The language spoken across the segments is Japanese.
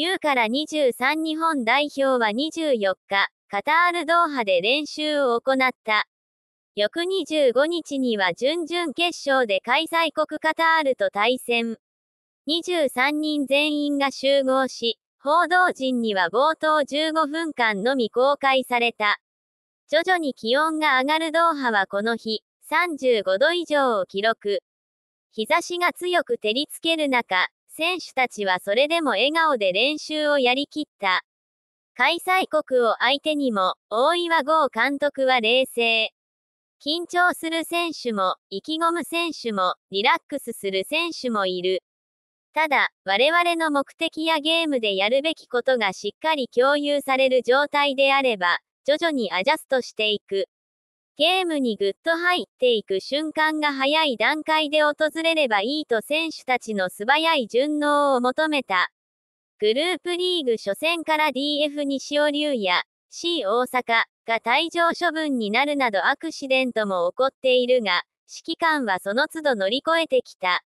U から23日本代表は24日、カタールドーハで練習を行った。翌25日には準々決勝で開催国カタールと対戦。23人全員が集合し、報道陣には冒頭15分間のみ公開された。徐々に気温が上がるドーハはこの日、35度以上を記録。日差しが強く照りつける中、選手たちはそれでも笑顔で練習をやりきった。開催国を相手にも、大岩剛監督は冷静。緊張する選手も、意気込む選手も、リラックスする選手もいる。ただ、我々の目的やゲームでやるべきことがしっかり共有される状態であれば、徐々にアジャストしていく。ゲームにぐっと入っていく瞬間が早い段階で訪れればいいと選手たちの素早い順応を求めた。グループリーグ初戦から DF 西尾龍や C 大阪が退場処分になるなどアクシデントも起こっているが、指揮官はその都度乗り越えてきた。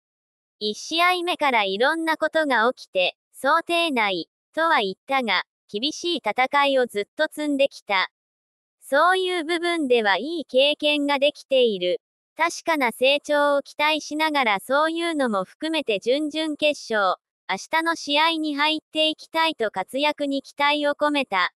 1試合目からいろんなことが起きて、想定内とは言ったが、厳しい戦いをずっと積んできた。そういう部分ではいい経験ができている。確かな成長を期待しながらそういうのも含めて準々決勝、明日の試合に入っていきたいと活躍に期待を込めた。